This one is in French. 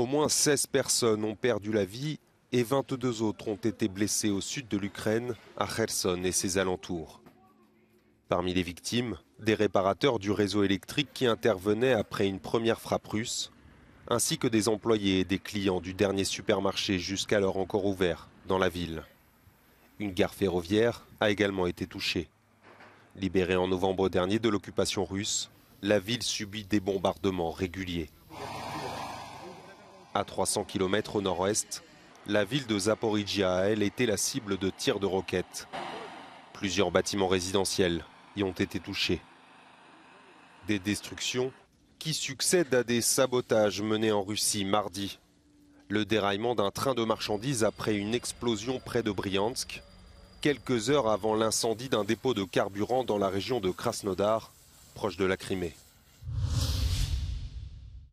Au moins 16 personnes ont perdu la vie et 22 autres ont été blessées au sud de l'Ukraine, à Kherson et ses alentours. Parmi les victimes, des réparateurs du réseau électrique qui intervenaient après une première frappe russe, ainsi que des employés et des clients du dernier supermarché jusqu'alors encore ouvert dans la ville. Une gare ferroviaire a également été touchée. Libérée en novembre dernier de l'occupation russe, la ville subit des bombardements réguliers. À 300 km au nord-est, la ville de Zaporizhia a, elle, été la cible de tirs de roquettes. Plusieurs bâtiments résidentiels y ont été touchés. Des destructions qui succèdent à des sabotages menés en Russie mardi. Le déraillement d'un train de marchandises après une explosion près de Briansk, quelques heures avant l'incendie d'un dépôt de carburant dans la région de Krasnodar, proche de la Crimée.